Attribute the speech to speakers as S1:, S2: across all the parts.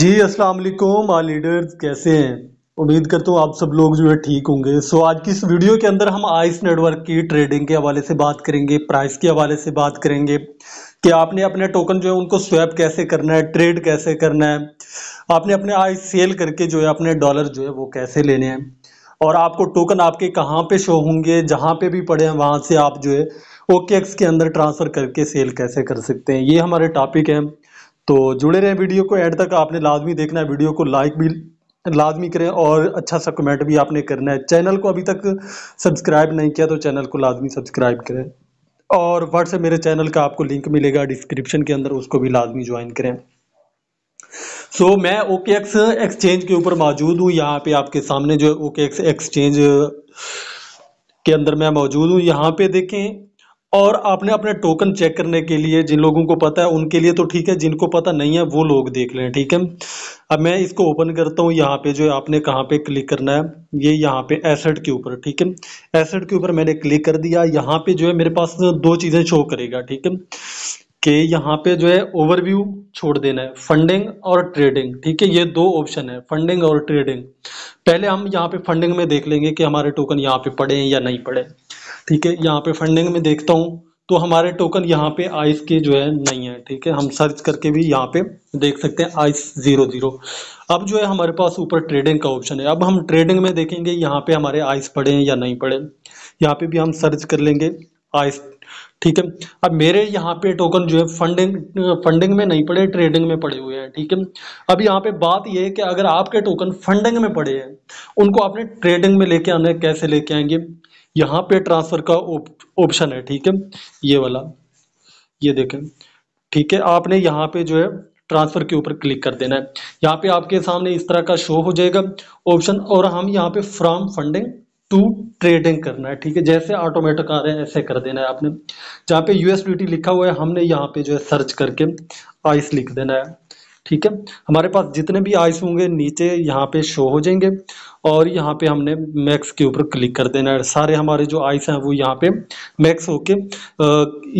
S1: जी अस्सलाम वालेकुम आ लीडर्स कैसे हैं उम्मीद करता हूँ आप सब लोग जो है ठीक होंगे सो आज की इस वीडियो के अंदर हम आइस नेटवर्क की ट्रेडिंग के हवाले से बात करेंगे प्राइस के हवाले से बात करेंगे कि आपने अपने टोकन जो है उनको स्वैप कैसे करना है ट्रेड कैसे करना है आपने अपने आइस सेल करके जो है अपने डॉलर जो है वो कैसे लेने हैं और आपको टोकन आपके कहाँ पर शो होंगे जहाँ पे भी पड़े हैं वहाँ से आप जो है ओके के अंदर ट्रांसफ़र करके सेल कैसे कर सकते हैं ये हमारे टॉपिक हैं तो जुड़े रहें वीडियो को एड तक आपने लाजमी देखना है वीडियो को लाइक भी लाजमी करें और अच्छा सा कमेंट भी आपने करना है चैनल को अभी तक सब्सक्राइब नहीं किया तो चैनल को लाजमी सब्सक्राइब करें और व्हाट्सएप मेरे चैनल का आपको लिंक मिलेगा डिस्क्रिप्शन के अंदर उसको भी लाजमी ज्वाइन करें सो so, मैं ओके एक्स एक्सचेंज के ऊपर मौजूद हूँ यहाँ पे आपके सामने जो है ओके एक्स एक्सचेंज के अंदर मैं मौजूद हूँ यहाँ पे देखें और आपने अपने टोकन चेक करने के लिए जिन लोगों को पता है उनके लिए तो ठीक है जिनको पता नहीं है वो लोग देख लें ठीक है अब मैं इसको ओपन करता हूँ यहाँ पे जो आपने कहाँ पे क्लिक करना है ये यह यहाँ पे एसेट के ऊपर ठीक है एसेट के ऊपर मैंने क्लिक कर दिया यहाँ पे जो है मेरे पास दो चीज़ें शो करेगा ठीक है कि यहाँ पे जो है ओवरव्यू छोड़ देना है फंडिंग और ट्रेडिंग ठीक है ये दो ऑप्शन है फंडिंग और ट्रेडिंग पहले हम यहाँ पे फंडिंग में देख लेंगे कि हमारे टोकन यहाँ पे पड़े हैं या नहीं पड़े ठीक है यहाँ पे फंडिंग में देखता हूँ तो हमारे टोकन यहाँ पे आइस के जो है नहीं है ठीक है हम सर्च करके भी यहाँ पे देख सकते हैं आइस जीरो जीरो अब जो है हमारे पास ऊपर ट्रेडिंग का ऑप्शन है अब हम ट्रेडिंग में देखेंगे यहाँ पे हमारे आइस पड़े हैं या नहीं पड़े यहाँ पे भी हम सर्च कर लेंगे आइस ठीक है अब मेरे यहाँ पे टोकन जो है फंडिंग फंडिंग में नहीं पड़े ट्रेडिंग में पड़े हुए हैं ठीक है अब यहाँ पे बात यह है कि अगर आपके टोकन फंडिंग में पड़े हैं उनको आपने ट्रेडिंग में लेके आने कैसे लेके आएंगे यहाँ पे ट्रांसफर का ऑप्शन है ठीक है ये वाला ये देखें ठीक है आपने यहाँ पे जो है ट्रांसफर के ऊपर क्लिक कर देना है यहाँ पे आपके सामने इस तरह का शो हो जाएगा ऑप्शन और हम यहाँ पे फ्रॉम फंडिंग टू ट्रेडिंग करना है ठीक है जैसे ऑटोमेटिक आ रहे हैं ऐसे कर देना है आपने जहाँ पे यूएसडीटी लिखा हुआ है हमने यहाँ पे जो है सर्च करके आइस लिख देना है ठीक है हमारे पास जितने भी आइस होंगे नीचे यहाँ पे शो हो जाएंगे और यहाँ पे हमने मैक्स के ऊपर क्लिक कर देना है सारे हमारे जो आइस हैं वो यहाँ पे मैक्स होके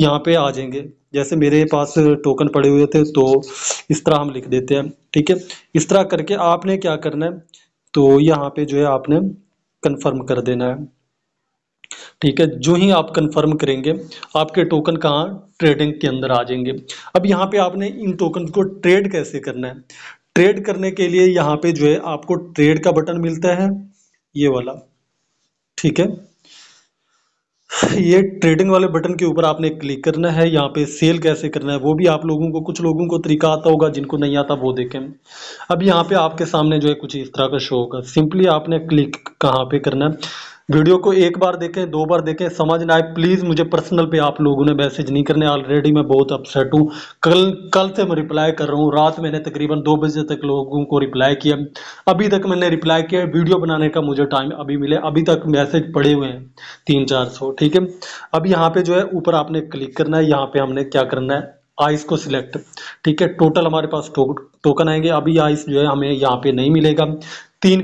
S1: यहाँ पे आ जाएंगे जैसे मेरे पास टोकन पड़े हुए थे तो इस तरह हम लिख देते हैं ठीक है इस तरह करके आपने क्या करना है तो यहाँ पे जो है आपने कन्फर्म कर देना है ठीक है जो ही आप कंफर्म करेंगे आपके टोकन कहाँ ट्रेडिंग के अंदर आ जाएंगे अब यहाँ पे आपने इन टोकन को ट्रेड कैसे करना है ट्रेड करने के लिए यहाँ पे जो है आपको ट्रेड का बटन मिलता है ये वाला ठीक है ये ट्रेडिंग वाले बटन के ऊपर आपने क्लिक करना है यहाँ पे सेल कैसे करना है वो भी आप लोगों को कुछ लोगों को तरीका आता होगा जिनको नहीं आता वो देखें अब यहाँ पे आपके सामने जो है कुछ इस तरह का शो होगा सिंपली आपने क्लिक कहाँ पे करना है वीडियो को एक बार देखें दो बार देखें समझ ना आए प्लीज़ मुझे पर्सनल पे आप लोगों ने मैसेज नहीं करने ऑलरेडी मैं बहुत अपसेट हूँ कल कल से मैं रिप्लाई कर रहा हूँ रात मैंने तकरीबन दो बजे तक लोगों को रिप्लाई किया अभी तक मैंने रिप्लाई किया वीडियो बनाने का मुझे टाइम अभी मिले अभी तक मैसेज पड़े हुए हैं तीन चार सौ ठीक है अब यहाँ पर जो है ऊपर आपने क्लिक करना है यहाँ पर हमने क्या करना है आइस को सिलेक्ट ठीक है टोटल हमारे पास टो, टोकन आएंगे अभी आइस जो है हमें यहाँ पे नहीं मिलेगा तीन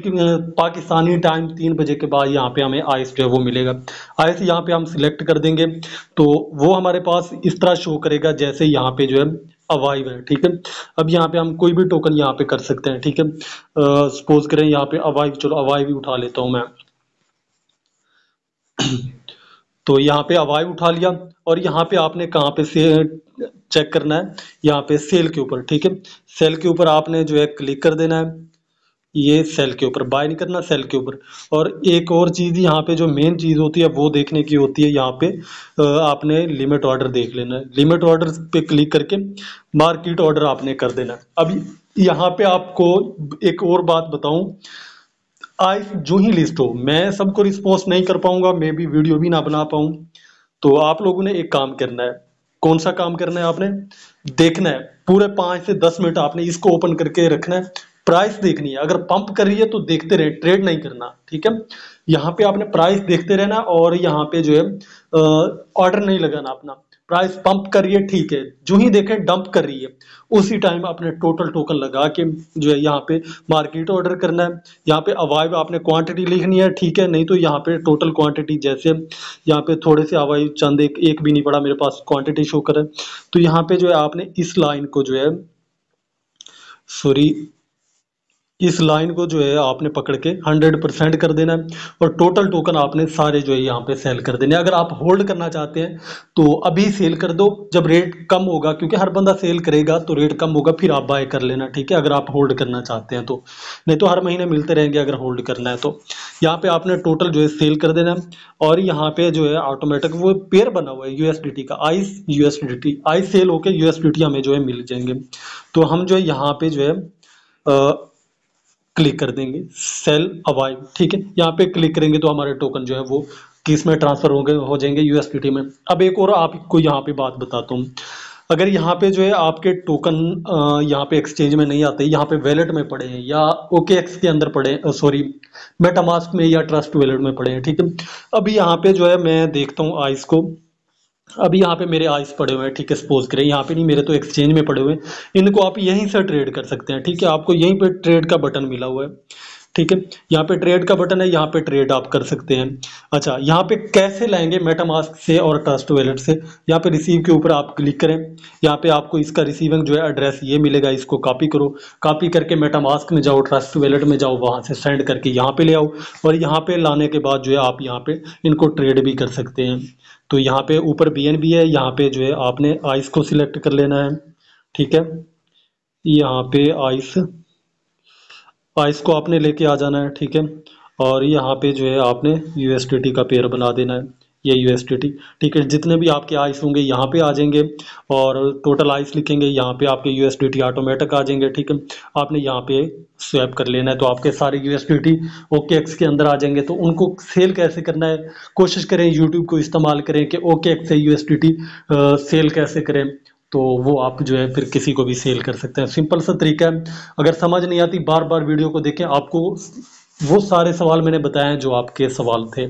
S1: पाकिस्तानी टाइम तीन बजे के बाद यहाँ पे हमें आइस जो है वो मिलेगा आइस यहाँ पे हम सिलेक्ट कर देंगे तो वो हमारे पास इस तरह शो करेगा जैसे यहाँ पे जो है अवाइव है ठीक है अब यहाँ पे हम कोई भी टोकन यहाँ पे कर सकते हैं ठीक है सपोज करें यहाँ पे अवाइव चलो अवाइव ही उठा लेता हूँ मैं तो यहाँ पे अवाइव उठा लिया और यहाँ पे आपने कहाँ पे से चेक करना है यहाँ पे सेल के ऊपर ठीक है सेल के ऊपर आपने जो है क्लिक कर देना है ये सेल के ऊपर बाय नहीं करना सेल के ऊपर और एक और चीज़ यहाँ पे जो मेन चीज़ होती है वो देखने की होती है यहाँ पे आपने लिमिट ऑर्डर देख लेना है लिमिट ऑर्डर पे क्लिक करके मार्केट ऑर्डर आपने कर देना है अब यहाँ पे आपको एक और बात बताऊं आई जो ही लिस्ट हो मैं सबको रिस्पॉन्स नहीं कर पाऊंगा मैं भी वीडियो भी ना बना पाऊँ तो आप लोगों ने एक काम करना है कौन सा काम करना है आपने देखना है पूरे पांच से दस मिनट आपने इसको ओपन करके रखना है प्राइस देखनी है अगर पंप कर रही है तो देखते रहे ट्रेड नहीं करना ठीक है यहाँ पे आपने प्राइस देखते रहना और यहाँ पे जो है ऑर्डर नहीं लगाना अपना प्राइस पंप कर रही है ठीक है जो ही देखें डंप कर रही है उसी टाइम आपने टोटल टोकन लगा के जो है यहाँ पे मार्केट ऑर्डर करना है यहाँ पे अवाइव आपने क्वांटिटी लिखनी है ठीक है नहीं तो यहाँ पे टोटल क्वांटिटी जैसे यहाँ पे थोड़े से अवाइव चंद एक, एक भी नहीं पड़ा मेरे पास क्वांटिटी शो करें तो यहाँ पे जो है आपने इस लाइन को जो है सॉरी इस लाइन को जो है आपने पकड़ के 100 परसेंट कर देना है और टोटल टोकन आपने सारे जो है यहाँ पे सेल कर देने अगर आप होल्ड करना चाहते हैं तो अभी सेल कर दो जब रेट कम होगा क्योंकि हर बंदा सेल करेगा तो रेट कम होगा फिर आप बाय कर लेना ठीक है अगर आप होल्ड करना चाहते हैं तो नहीं तो हर महीने मिलते रहेंगे अगर होल्ड करना है तो यहाँ पे आपने टोटल जो है सेल कर देना है और यहाँ पे जो है ऑटोमेटिक वो पेयर बना हुआ है यूएसडीटी का आइस यूएसडीटी आइस सेल होकर यूएसडीटी हमें जो है मिल जाएंगे तो हम जो है यहाँ पे जो है क्लिक कर देंगे सेल अवाइव ठीक है यहाँ पे क्लिक करेंगे तो हमारे टोकन जो है वो किस में ट्रांसफर हो गए हो जाएंगे यूएसपीटी में अब एक और आपको यहाँ पे बात बताता हूँ अगर यहाँ पे जो है आपके टोकन यहाँ पे एक्सचेंज में नहीं आते यहाँ पे वैलेट में पड़े हैं या ओके एक्स के अंदर पड़े सॉरी मेटामास्क में या ट्रस्ट वैलेट में पड़े हैं ठीक है अब यहाँ पे जो है मैं देखता हूँ आइस को अभी यहाँ पे मेरे आइस पड़े हुए हैं ठीक है सपोज करें यहाँ पे नहीं मेरे तो एक्सचेंज में पड़े हुए हैं इनको आप यहीं से ट्रेड कर सकते हैं ठीक है आपको यहीं पे ट्रेड का बटन मिला हुआ है ठीक है यहाँ पे ट्रेड का बटन है यहाँ पे ट्रेड आप कर सकते हैं अच्छा यहाँ पे कैसे लाएंगे मेटामास्क से और ट्रस्ट वैलेट से यहाँ पे रिसीव के ऊपर आप क्लिक करें यहाँ पे आपको इसका रिसीविंग जो है एड्रेस ये मिलेगा इसको कॉपी करो कॉपी करके मेटामास्क में जाओ ट्रस्ट वैलेट में जाओ वहाँ से सेंड करके यहाँ पे ले आओ और यहाँ पे लाने के बाद जो है आप यहाँ पे इनको ट्रेड भी कर सकते हैं तो यहाँ पे ऊपर बी एन बी है यहाँ पे जो है आपने आइस को सिलेक्ट कर लेना है ठीक है यहाँ पे आइस आइस हाँ, को आपने लेके आ जाना है ठीक है और यहाँ पे जो है आपने यू का पेयर बना देना है ये यू ठीक है जितने भी आपके आइस होंगे यहाँ पे आ जाएंगे और टोटल आइस लिखेंगे यहाँ पे आपके यू ऑटोमेटिक आ जाएंगे ठीक है आपने यहाँ पे स्वैप कर लेना है तो आपके सारे यू एस ओके एक्स के अंदर आ जाएंगे तो उनको सेल कैसे करना है कोशिश करें यूट्यूब को इस्तेमाल करें कि ओके एक्स से यू सेल कैसे करें तो वो आप जो है फिर किसी को भी सेल कर सकते हैं सिंपल सा तरीका है अगर समझ नहीं आती बार बार वीडियो को देखें आपको वो सारे सवाल मैंने बताए हैं जो आपके सवाल थे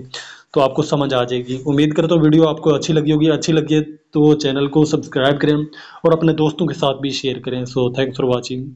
S1: तो आपको समझ आ जाएगी उम्मीद करता हूँ वीडियो आपको अच्छी लगी होगी अच्छी लगी तो चैनल को सब्सक्राइब करें और अपने दोस्तों के साथ भी शेयर करें सो थैंक्स फॉर वॉचिंग